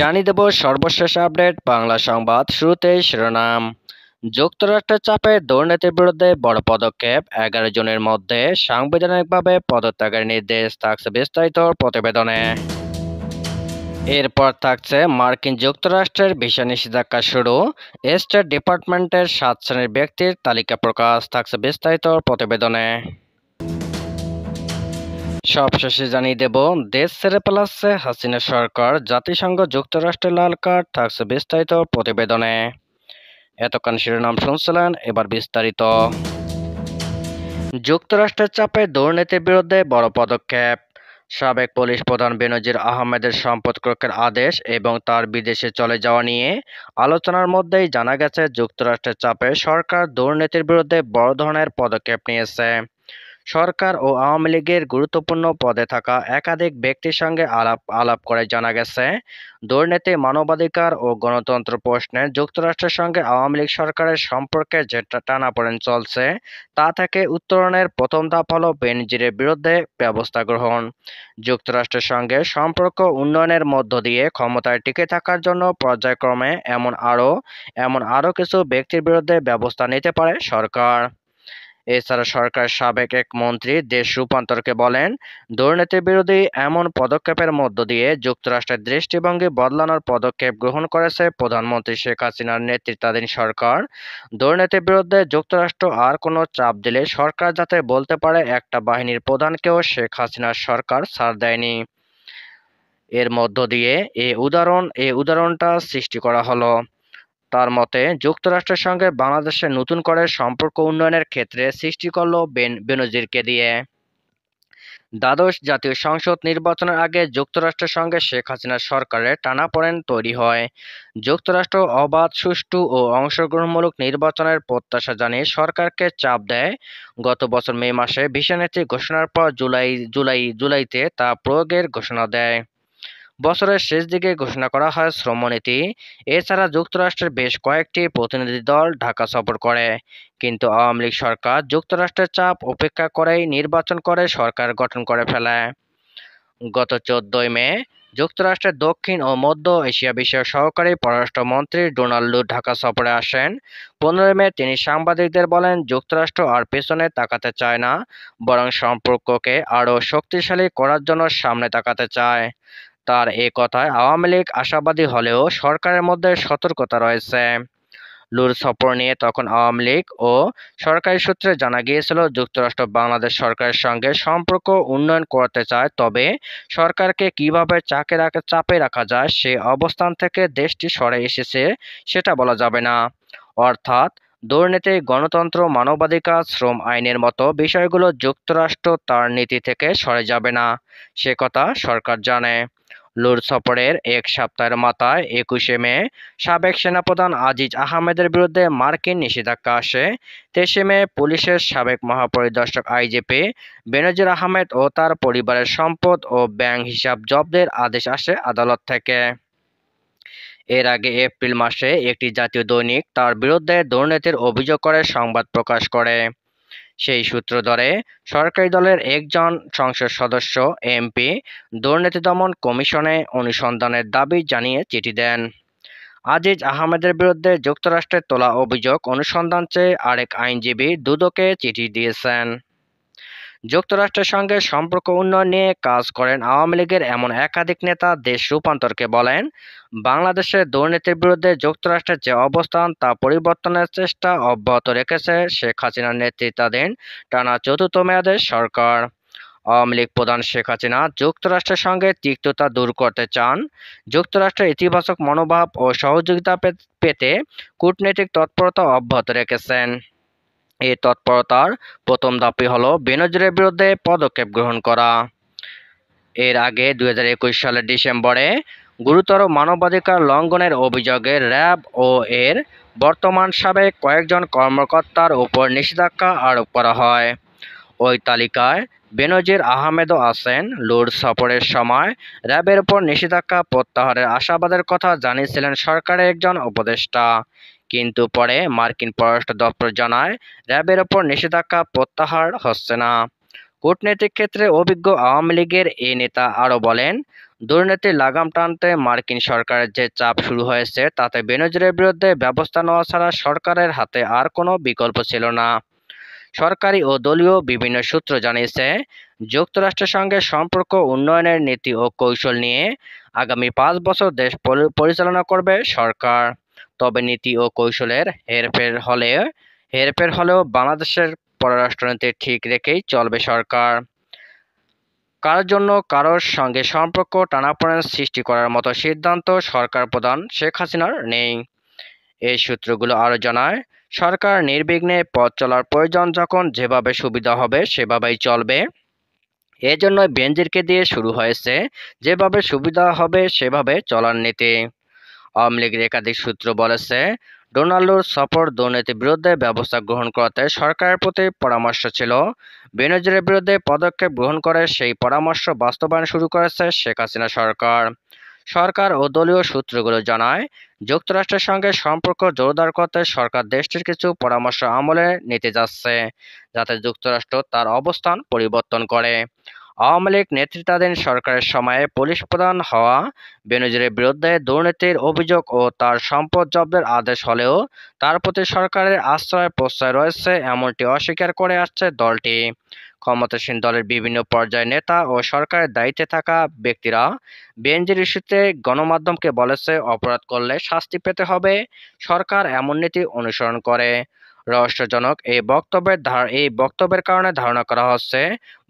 জানিয়ে দেব সর্বশেষ আপডেট বাংলা সংবাদ শুরুতে শিরোনাম যুক্তরাষ্ট্রের চাপে দুর্নীতির বিরুদ্ধে বড় পদক্ষেপ এগারো জনের মধ্যে সাংবিধানিকভাবে পদত্যাগের নির্দেশ থাকছে বিস্তারিত প্রতিবেদনে এরপর থাকছে মার্কিন যুক্তরাষ্ট্রের ভিসা নিষেধাজ্ঞা শুরু স্টেট ডিপার্টমেন্টের সাত শ্রেণীর ব্যক্তির তালিকা প্রকাশ থাকছে বিস্তারিত প্রতিবেদনে সবশেষে জানিয়ে দেব দেশ ছেড়ে পালাচ্ছে হাসিনা সরকার জাতিসংঘ যুক্তরাষ্ট্রের লাল কার্ড থাকছে বিস্তারিত প্রতিবেদনে এতক্ষণ শিরোনাম শুনছিলেন এবার বিস্তারিত যুক্তরাষ্ট্রের চাপে দুর্নীতির বিরুদ্ধে বড় পদক্ষেপ সাবেক পুলিশ প্রধান বেনজির আহমেদের সম্পদ ক্রকের আদেশ এবং তার বিদেশে চলে যাওয়া নিয়ে আলোচনার মধ্যেই জানা গেছে যুক্তরাষ্ট্রের চাপে সরকার দুর্নীতির বিরুদ্ধে বড় ধরনের পদক্ষেপ নিয়েছে সরকার ও আওয়ামী লীগের গুরুত্বপূর্ণ পদে থাকা একাধিক ব্যক্তির সঙ্গে আলাপ আলাপ করে জানা গেছে দুর্নীতি মানবাধিকার ও গণতন্ত্র প্রশ্নে যুক্তরাষ্ট্রের সঙ্গে আওয়ামী লীগ সরকারের সম্পর্কে যে টানাপড়েন চলছে তা থেকে উত্তরণের প্রথম ধাপ হল বেনজিরের বিরুদ্ধে ব্যবস্থা গ্রহণ যুক্তরাষ্ট্রের সঙ্গে সম্পর্ক উন্নয়নের মধ্য দিয়ে ক্ষমতায় টিকে থাকার জন্য পর্যায়ক্রমে এমন আরও এমন আরও কিছু ব্যক্তির বিরুদ্ধে ব্যবস্থা নিতে পারে সরকার এছাড়া সরকার সাবেক এক মন্ত্রী দেশ রূপান্তরকে বলেন দুর্নীতির বিরোধী এমন পদক্ষেপের মধ্য দিয়ে যুক্তরাষ্ট্রের দৃষ্টিভঙ্গি বদলানোর পদক্ষেপ গ্রহণ করেছে প্রধানমন্ত্রী শেখ হাসিনার নেতৃত্বাধীন সরকার দুর্নীতির বিরুদ্ধে যুক্তরাষ্ট্র আর কোনো চাপ দিলে সরকার যাতে বলতে পারে একটা বাহিনীর প্রধানকেও শেখ হাসিনার সরকার ছাড় দেয়নি এর মধ্য দিয়ে এ উদাহরণ এ উদাহরণটা সৃষ্টি করা হলো তার মতে যুক্তরাষ্ট্রের সঙ্গে বাংলাদেশের নতুন করে সম্পর্ক উন্নয়নের ক্ষেত্রে সৃষ্টি করল বেন বেনজিরকে দিয়ে দ্বাদশ জাতীয় সংসদ নির্বাচনের আগে যুক্তরাষ্ট্রের সঙ্গে শেখ হাসিনার সরকারের টানাপড়েন তৈরি হয় যুক্তরাষ্ট্র অবাধ সুষ্ঠু ও অংশগ্রহণমূলক নির্বাচনের প্রত্যাশা জানিয়ে সরকারকে চাপ দেয় গত বছর মে মাসে ভিসা ঘোষণার পর জুলাই জুলাই জুলাইতে তা প্রয়োগের ঘোষণা দেয় বছরের শেষ দিকে ঘোষণা করা হয় শ্রমনীতি এছাড়া যুক্তরাষ্ট্রের বেশ কয়েকটি প্রতিনিধি দল ঢাকা সফর করে কিন্তু আওয়ামী লীগ সরকার যুক্তরাষ্ট্রের চাপ উপেক্ষা করেই নির্বাচন করে সরকার গঠন করে ফেলে গত চোদ্দই মে যুক্তরাষ্ট্রের দক্ষিণ ও মধ্য এশিয়া বিষয়ক সহকারী পররাষ্ট্রমন্ত্রী ডোনাল্ড ঢাকা সফরে আসেন পনেরোই মে তিনি সাংবাদিকদের বলেন যুক্তরাষ্ট্র আর পেছনে তাকাতে চায় না বরং সম্পর্ককে আরও শক্তিশালী করার জন্য সামনে তাকাতে চায় তার এ কথায় আওয়ামী লীগ আশাবাদী হলেও সরকারের মধ্যে সতর্কতা রয়েছে লুর সফর নিয়ে তখন আওয়ামী লীগ ও সরকারি সূত্রে জানা গিয়েছিল যুক্তরাষ্ট্র বাংলাদেশ সরকারের সঙ্গে সম্পর্ক উন্নয়ন করতে চায় তবে সরকারকে কিভাবে চাকে রাখা চাপে রাখা যায় সে অবস্থান থেকে দেশটি সরে এসেছে সেটা বলা যাবে না অর্থাৎ দুর্নীতি গণতন্ত্র মানবাধিকার শ্রম আইনের মতো বিষয়গুলো যুক্তরাষ্ট্র তার নীতি থেকে সরে যাবে না সে কথা সরকার জানে লুর সফরের এক সপ্তাহের মাথায় একুশে মে সাবেক সেনাপ্রধান আজিজ আহমেদের বিরুদ্ধে মার্কিন নিষেধাজ্ঞা আসে তেইশে মে পুলিশের সাবেক মহাপরিদর্শক আইজিপি বেনজির আহমেদ ও তার পরিবারের সম্পদ ও ব্যাংক হিসাব জব্দের আদেশ আসে আদালত থেকে এর আগে এপ্রিল মাসে একটি জাতীয় দৈনিক তার বিরুদ্ধে দুর্নীতির অভিযোগ করে সংবাদ প্রকাশ করে সেই সূত্র ধরে সরকারি দলের একজন সংসদ সদস্য এমপি দুর্নীতি দমন কমিশনে অনুসন্ধানের দাবি জানিয়ে চিঠি দেন আজিজ আহমেদের বিরুদ্ধে যুক্তরাষ্ট্রের তোলা অভিযোগ অনুসন্ধান চেয়ে আরেক আইনজীবী দুদকে চিঠি দিয়েছেন যুক্তরাষ্ট্রের সঙ্গে সম্পর্ক উন্নয়ন নিয়ে কাজ করেন আওয়ামী লীগের এমন একাধিক নেতা দেশ রূপান্তরকে বলেন বাংলাদেশের দুর্নীতির বিরুদ্ধে যুক্তরাষ্ট্রের যে অবস্থান তা পরিবর্তনের চেষ্টা অব্যাহত রেখেছে শেখ হাসিনার নেতৃত্বাধীন টানা চতুর্থ মেয়াদের সরকার আওয়ামী লীগ প্রধান শেখ হাসিনা যুক্তরাষ্ট্রের সঙ্গে তিক্ততা দূর করতে চান যুক্তরাষ্ট্রের ইতিবাচক মনোভাব ও সহযোগিতা পেতে কূটনৈতিক তৎপরতা অব্যাহত রেখেছেন এই তৎপরতার প্রথম ধাপটি হল বেনজিরের বিরুদ্ধে পদক্ষেপ গ্রহণ করা এর আগে দু সালের ডিসেম্বরে গুরুতর মানবাধিকার লঙ্ঘনের অভিযোগে র্যাব ও এর বর্তমান সাবেক কয়েকজন কর্মকর্তার উপর নিষেধাজ্ঞা আরোপ করা হয় ওই তালিকায় বেনজির আহমেদও আছেন লুর সফরের সময় র্যাবের উপর নিষেধাজ্ঞা প্রত্যাহারের আশাবাদের কথা জানিয়েছিলেন সরকারের একজন উপদেষ্টা কিন্তু পরে মার্কিন পররাষ্ট্র দপ্তর জানায় র্যাবের ওপর নিষেধাজ্ঞা প্রত্যাহার হচ্ছে না কূটনৈতিক ক্ষেত্রে অভিজ্ঞ আওয়ামী লীগের এই নেতা আরও বলেন দুর্নীতির লাগাম টানতে মার্কিন সরকারের যে চাপ শুরু হয়েছে তাতে বেনজিরের বিরুদ্ধে ব্যবস্থা নেওয়া ছাড়া সরকারের হাতে আর কোনো বিকল্প ছিল না সরকারি ও দলীয় বিভিন্ন সূত্র জানিয়েছে যুক্তরাষ্ট্রের সঙ্গে সম্পর্ক উন্নয়নের নীতি ও কৌশল নিয়ে আগামী পাঁচ বছর দেশ পরিচালনা করবে সরকার তবে নীতি ও কৌশলের হেরফের হলে হেরফের হলেও বাংলাদেশের পররাষ্ট্রনীতি ঠিক রেখেই চলবে সরকার কারোর জন্য কারোর সঙ্গে সম্পর্ক টানাপোড়েন সৃষ্টি করার মতো সিদ্ধান্ত সরকার প্রধান শেখ হাসিনার নেই এই সূত্রগুলো আরও জানায় সরকার নির্বিঘ্নে পথ চলার প্রয়োজন যখন যেভাবে সুবিধা হবে সেভাবেই চলবে এজন্য বেঞ্জিরকে দিয়ে শুরু হয়েছে যেভাবে সুবিধা হবে সেভাবে চলার নীতি আওয়ামী লীগের একাধিক সূত্র বলেছে ডোনাল্ডোর সফর দুর্নীতির বিরুদ্ধে ব্যবস্থা গ্রহণ করতে সরকারের প্রতি পরামর্শ ছিল বেনজিরের বিরুদ্ধে পদক্ষেপ গ্রহণ করে সেই পরামর্শ বাস্তবায়ন শুরু করেছে শেখ হাসিনা সরকার সরকার ও দলীয় সূত্রগুলো জানায় যুক্তরাষ্ট্রের সঙ্গে সম্পর্ক জোরদার করতে সরকার দেশটির কিছু পরামর্শ আমলে নিতে যাচ্ছে যাতে যুক্তরাষ্ট্র তার অবস্থান পরিবর্তন করে আওয়ামী লীগ নেতৃত্বাধীন সরকারের সময়ে পুলিশ প্রধান হওয়া বেনজিরের বিরুদ্ধে দুর্নীতির অভিযোগ ও তার সম্পদ জব্দের আদেশ হলেও তার প্রতি সরকারের আশ্রয় প্রশ্রয় রয়েছে এমনটি অস্বীকার করে আসছে দলটি ক্ষমতাসীন দলের বিভিন্ন পর্যায়ে নেতা ও সরকারের দায়িত্বে থাকা ব্যক্তিরা বেনজির ইস্যুতে গণমাধ্যমকে বলেছে অপরাধ করলে শাস্তি পেতে হবে সরকার এমন নীতি অনুসরণ করে রহস্যজনক এই বক্তব্যের এই বক্তব্যের কারণে ধারণা করা হচ্ছে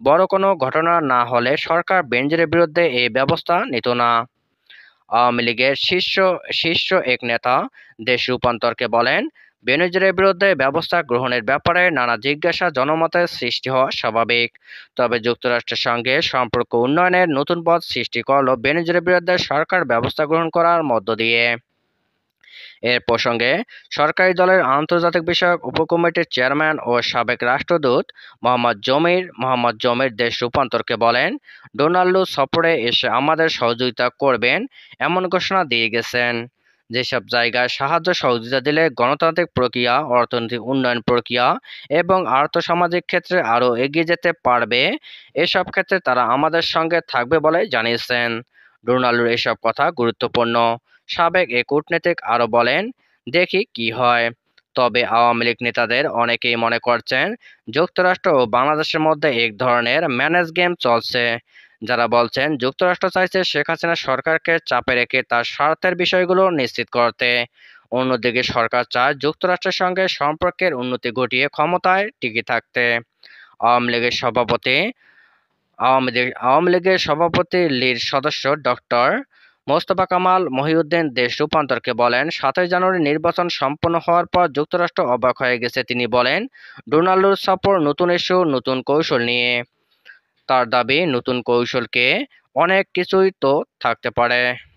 বড় কোনো ঘটনা না হলে সরকার বেঞ্জের বিরুদ্ধে এই ব্যবস্থা নিত না আওয়ামী লীগের শীর্ষ শীর্ষ এক নেতা দেশ রূপান্তরকে বলেন বেনজিরের বিরুদ্ধে ব্যবস্থা গ্রহণের ব্যাপারে নানা জিজ্ঞাসা জনমতের সৃষ্টি হওয়া স্বাভাবিক তবে যুক্তরাষ্ট্রের সঙ্গে সম্পর্ক উন্নয়নের নতুন পথ সৃষ্টি করল বেনজিরের বিরুদ্ধে সরকার ব্যবস্থা গ্রহণ করার মধ্য দিয়ে এর প্রসঙ্গে সরকারি দলের আন্তর্জাতিক বিষয়ক উপকমিটির চেয়ারম্যান ও সাবেক রাষ্ট্রদূত মোহাম্মদ জমির মোহাম্মদ জমির দেশ রূপান্তরকে বলেন ডোনাল্ডো সফরে এসে আমাদের সহযোগিতা করবেন এমন ঘোষণা দিয়ে গেছেন যেসব জায়গায় সাহায্য সহযোগিতা দিলে গণতান্ত্রিক প্রক্রিয়া অর্থনৈতিক উন্নয়ন প্রক্রিয়া এবং আর্থসামাজিক ক্ষেত্রে আরও এগিয়ে যেতে পারবে এসব ক্ষেত্রে তারা আমাদের সঙ্গে থাকবে বলে জানিয়েছেন ডোনাল্ডোর এসব কথা গুরুত্বপূর্ণ সাবেক এ কূটনীতিক আরও বলেন দেখি কি হয় তবে আওয়ামী লীগ নেতাদের অনেকেই মনে করছেন যুক্তরাষ্ট্র ও বাংলাদেশের মধ্যে এক ধরনের ম্যানেজ গেম চলছে যারা বলছেন যুক্তরাষ্ট্র চাইছে শেখ হাসিনা সরকারকে চাপে রেখে তার স্বার্থের বিষয়গুলো নিশ্চিত করতে অন্যদিকে সরকার চায় যুক্তরাষ্ট্রের সঙ্গে সম্পর্কের উন্নতি ঘটিয়ে ক্ষমতায় টিকে থাকতে আওয়ামী লীগের সভাপতি আওয়ামী লীগ আওয়ামী লীগের সভাপতি লীর সদস্য ডক্টর মোস্তফা কামাল মহিউদ্দিন দেশ রূপান্তরকে বলেন সাতই জানুয়ারি নির্বাচন সম্পন্ন হওয়ার পর যুক্তরাষ্ট্র অবাক হয়ে গেছে তিনি বলেন ডোনাল্ডোর সফর নতুন ইস্যু নতুন কৌশল নিয়ে তার দাবি নতুন কৌশলকে অনেক কিছুই তো থাকতে পারে